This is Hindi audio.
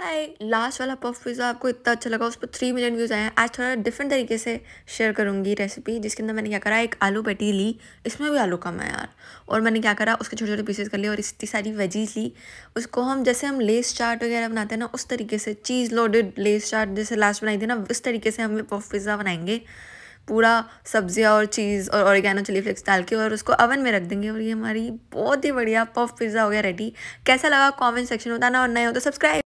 हाय लास्ट वाला पफ पिज़्ज़ा आपको इतना अच्छा लगा उस पर थ्री मिलियन व्यूज़ आए हैं आज थोड़ा डिफरेंट तरीके से शेयर करूँगी रेसिपी जिसके अंदर मैंने क्या करा एक आलू पैटी ली इसमें भी आलू कम है यार और मैंने क्या करा उसके छोटे छोटे पीसेस कर लिए और इतनी सारी वेजीज ली उसको हम जैसे हम लेस चाट वगैरह बनाते हैं ना उस तरीके से चीज़ लोडेड लेस चाट जैसे लास्ट बनाई थी ना उस तरीके से हम पफ पिज़्ज़ा बनाएंगे पूरा सब्जियाँ और चीज़ और ऑरिगेनो चिली फ्लेक्स डाल के और उसको अवन में रख देंगे और ये हमारी बहुत ही बढ़िया पफ पिज़्ज़ा हो गया रेडी कैसा लगा कॉमेंट सेक्शन बताना और नए हो तो सब्सक्राइब